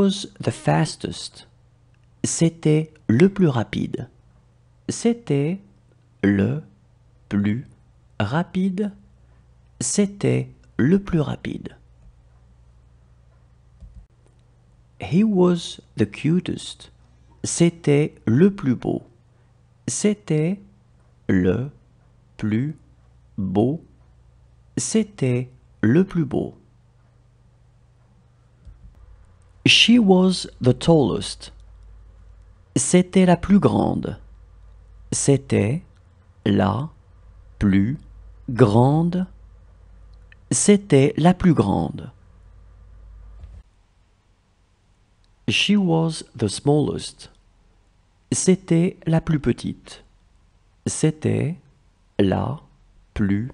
was the fastest. C'était le plus rapide. C'était le plus rapide. C'était le plus rapide. He was the cutest. C'était le plus beau. C'était le plus beau. C'était le plus beau. She was the tallest. C'était la plus grande. C'était la plus grande. C'était la plus grande. She was the smallest. C'était la plus petite. C'était la plus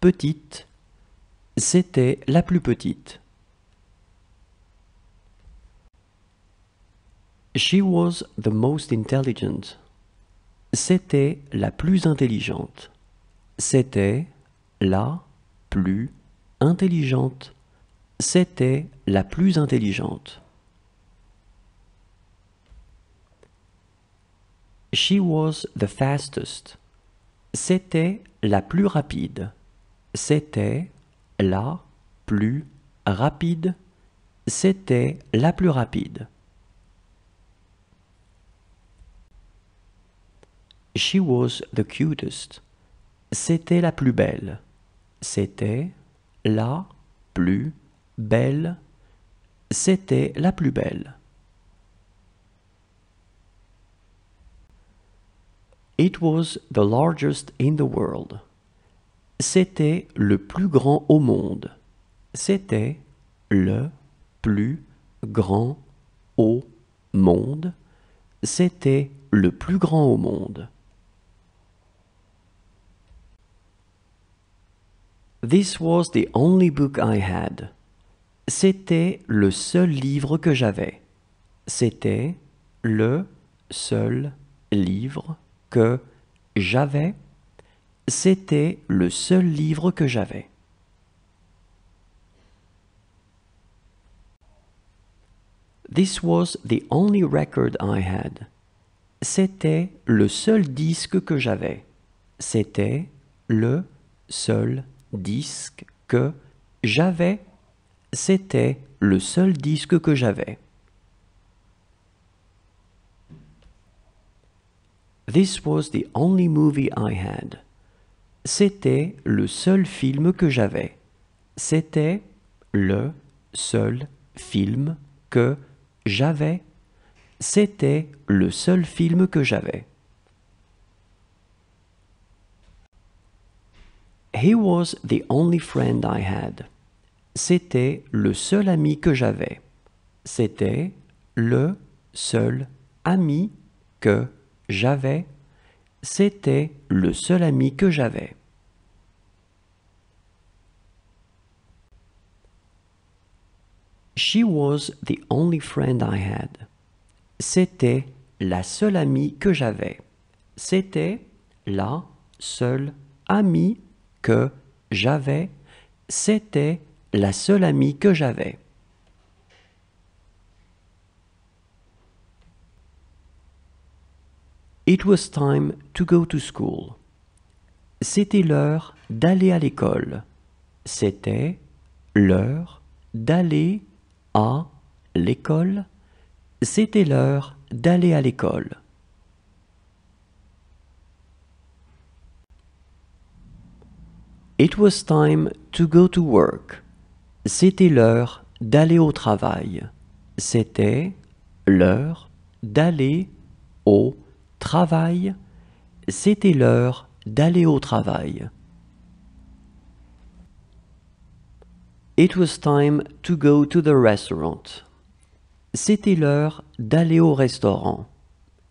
petite. C'était la plus petite. She was the most intelligent. C'était la plus intelligente. C'était la plus intelligente. C'était la plus intelligente. She was the fastest. C'était la plus rapide. C'était la plus rapide. C'était la plus rapide. She was the cutest. C'était la plus belle. C'était la plus belle. C'était la plus belle. It was the largest in the world. C'était le plus grand au monde. C'était le plus grand au monde. C'était le plus grand au monde. This was the only book I had. C'était le seul livre que j'avais. C'était le seul livre que j'avais. C'était le seul livre que j'avais. This was the only record I had. C'était le seul disque que j'avais. C'était le seul disque que j'avais, c'était le seul disque que j'avais. This was the only movie I had. C'était le seul film que j'avais. C'était le seul film que j'avais. C'était le seul film que j'avais. He was the only friend I had. C'était le seul ami que j'avais. C'était le seul ami que j'avais. C'était le seul ami que j'avais. She was the only friend I had. C'était la seule amie que j'avais. C'était la seule amie que j'avais, c'était la seule amie que j'avais. It was time to go to school. C'était l'heure d'aller à l'école. C'était l'heure d'aller à l'école. C'était l'heure d'aller à l'école. It was time to go to work. C'était l'heure d'aller au travail. C'était l'heure d'aller au travail. C'était l'heure d'aller au travail. It was time to go to the restaurant. C'était l'heure d'aller au restaurant.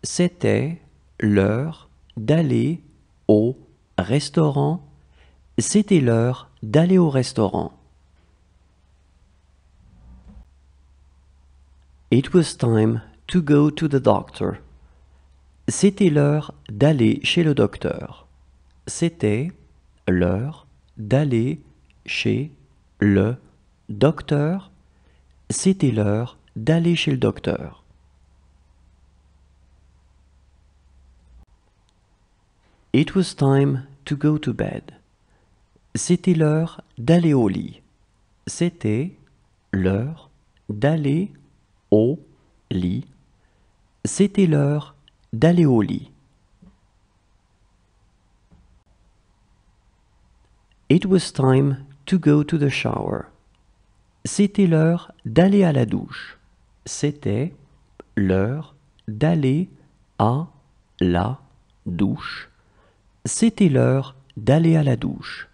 C'était l'heure d'aller au restaurant. C'était l'heure d'aller au restaurant. It was time to go to the doctor. C'était l'heure d'aller chez le docteur. C'était l'heure d'aller chez le docteur. C'était l'heure d'aller chez le docteur. It was time to go to bed. C'était l'heure d'aller au lit. C'était l'heure d'aller au lit. C'était l'heure d'aller au lit. It was time to go to the shower. C'était l'heure d'aller à la douche. C'était l'heure d'aller à la douche. C'était l'heure d'aller à la douche.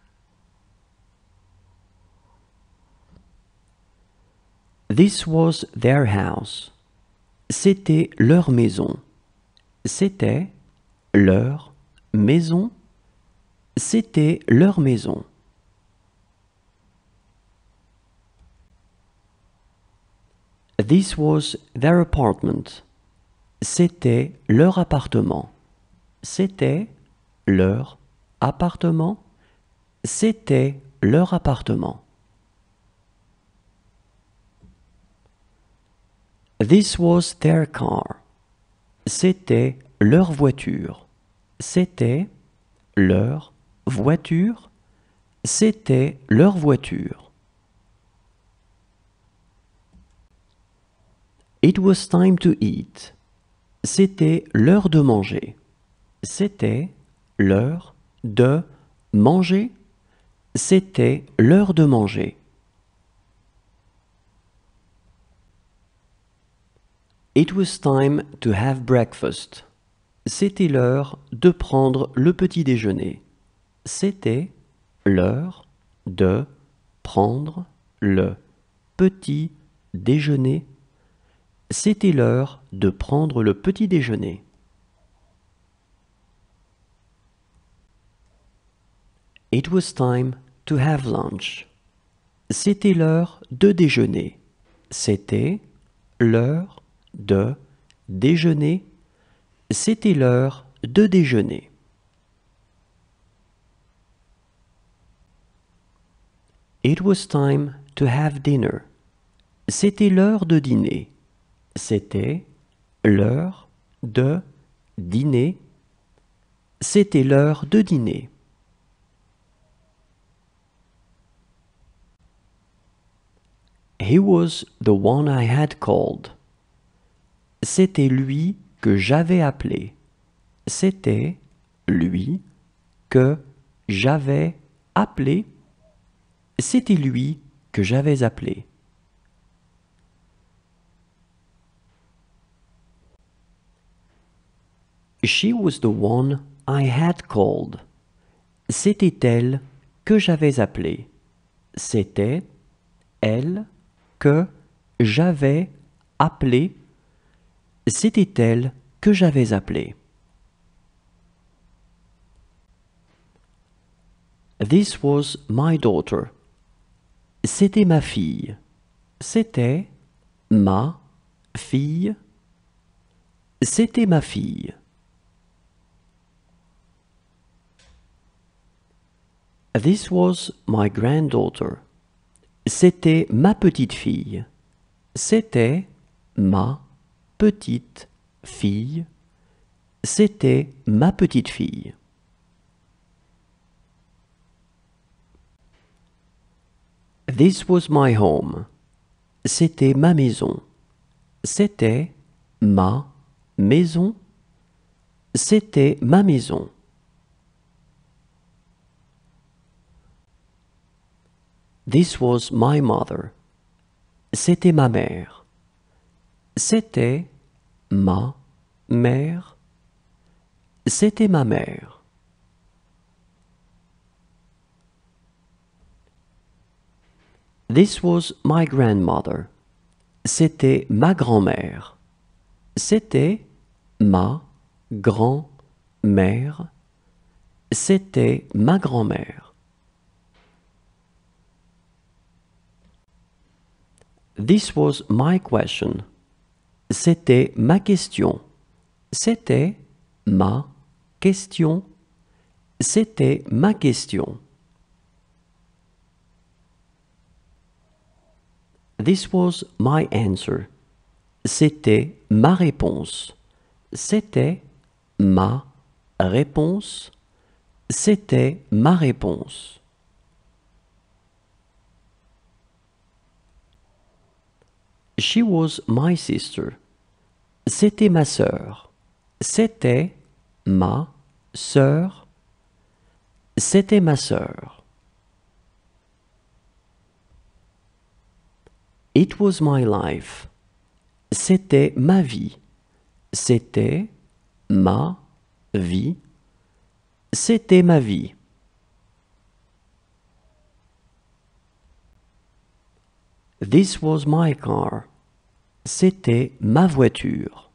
This was their house. C'était leur maison. C'était leur maison. C'était leur maison. This was their apartment. C'était leur appartement. C'était leur appartement. C'était leur appartement. This was their car. C'était leur voiture. C'était leur voiture. C'était leur voiture. It was time to eat. C'était l'heure de manger. C'était l'heure de manger. C'était l'heure de manger. It was time to have breakfast. C'était l'heure de prendre le petit déjeuner. C'était l'heure de prendre le petit déjeuner. C'était l'heure de prendre le petit déjeuner. It was time to have lunch. C'était l'heure de déjeuner. C'était l'heure de déjeuner. C'était l'heure de déjeuner. It was time to have dinner. C'était l'heure de dîner. C'était l'heure de dîner. C'était l'heure de dîner. He was the one I had called. C'était lui que j'avais appelé. C'était lui que j'avais appelé. C'était lui que j'avais appelé. She was the one I had called. C'était elle que j'avais appelé. C'était elle que j'avais appelé. C'était elle que j'avais appelée. This was my daughter. C'était ma fille. C'était ma fille. C'était ma fille. This was my granddaughter. C'était ma petite fille. C'était ma petite fille. C'était ma petite fille. This was my home. C'était ma maison. C'était ma maison. C'était ma maison. This was my mother. C'était ma mère. C'était ma mère. C'était ma mère. This was my grandmother. C'était ma grand-mère. C'était ma grand-mère. C'était ma grand-mère. This was my question. C'était ma question. C'était ma question. C'était ma question. This was my answer. C'était ma réponse. C'était ma réponse. C'était ma réponse. She was my sister. C'était ma sœur. C'était ma sœur. C'était ma sœur. It was my life. C'était ma vie. C'était ma vie. C'était ma vie. This was my car. C'était ma voiture.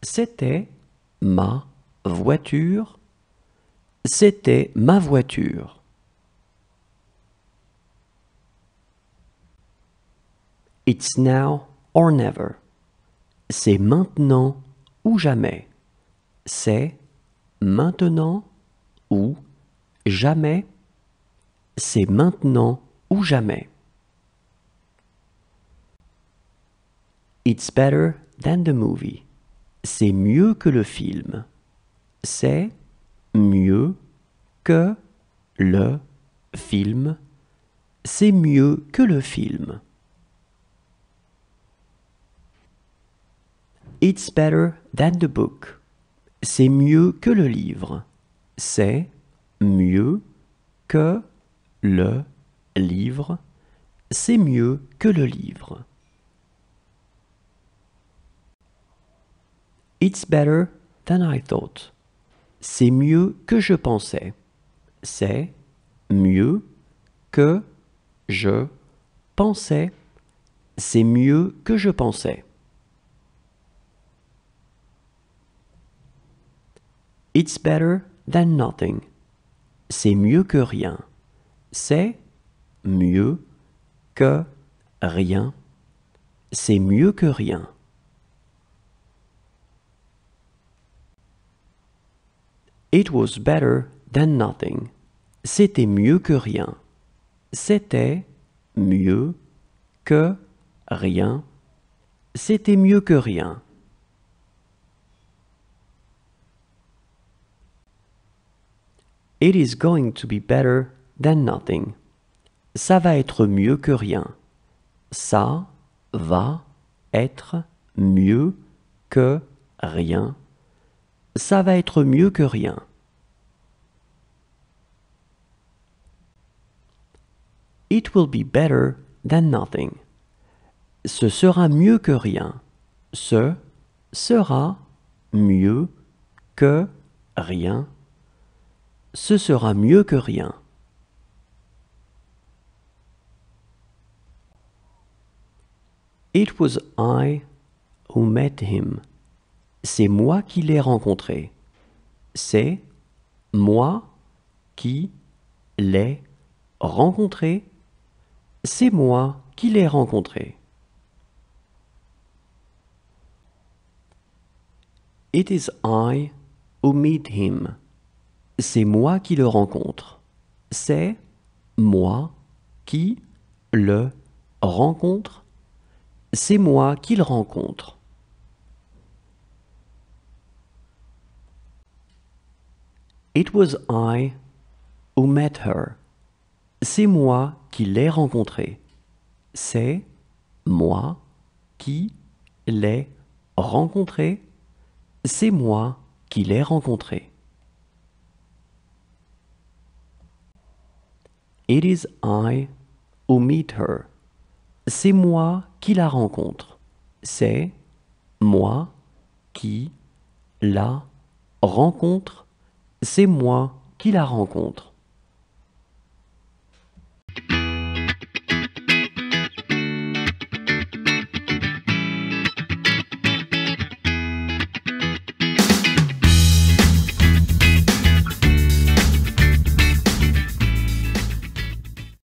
C'était ma voiture. C'était ma voiture. It's now or never. C'est maintenant ou jamais. C'est maintenant ou jamais. C'est maintenant ou jamais. It's better than the movie. C'est mieux que le film. C'est mieux que le film. C'est le film. It's better than the book. C'est que le livre. C'est mieux que le livre. C'est mieux que le livre. It's better than I thought. C'est mieux que je pensais. C'est mieux que je pensais. C'est mieux que je pensais. It's better than nothing. C'est mieux que rien. C'est mieux que rien. C'est mieux que rien. It was better than nothing. C'était mieux que rien. C'était mieux que rien. C'était mieux que rien. It is going to be better than nothing. Ça va être mieux que rien. Ça va être mieux que rien ça va être mieux que rien. It will be better than nothing. Ce sera mieux que rien. Ce sera mieux que rien. Ce sera mieux que rien. It was I who met him c'est moi qui l'ai rencontré. C'est moi qui l'ai rencontré. C'est moi qui l'ai rencontré. It is I who meet him. C'est moi qui le rencontre. C'est moi qui le rencontre. C'est moi qui le rencontre. It was I who met her. C'est moi qui l'ai rencontrée. C'est moi qui l'ai rencontrée. C'est moi qui l'ai rencontrée. It is I who meet her. C'est moi qui la rencontre. C'est moi qui la rencontre c'est moi qui la rencontre.